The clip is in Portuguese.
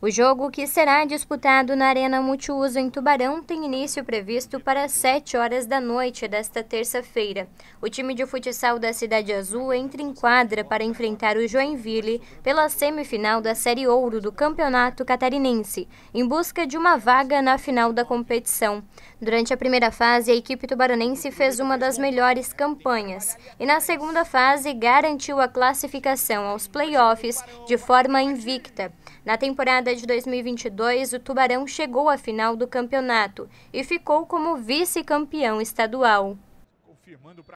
O jogo, que será disputado na Arena Multiuso em Tubarão, tem início previsto para 7 horas da noite desta terça-feira. O time de futsal da Cidade Azul entra em quadra para enfrentar o Joinville pela semifinal da Série Ouro do Campeonato Catarinense, em busca de uma vaga na final da competição. Durante a primeira fase, a equipe tubaronense fez uma das melhores campanhas e, na segunda fase, garantiu a classificação aos playoffs de forma invicta. Na temporada temporada de 2022, o Tubarão chegou à final do campeonato e ficou como vice-campeão estadual.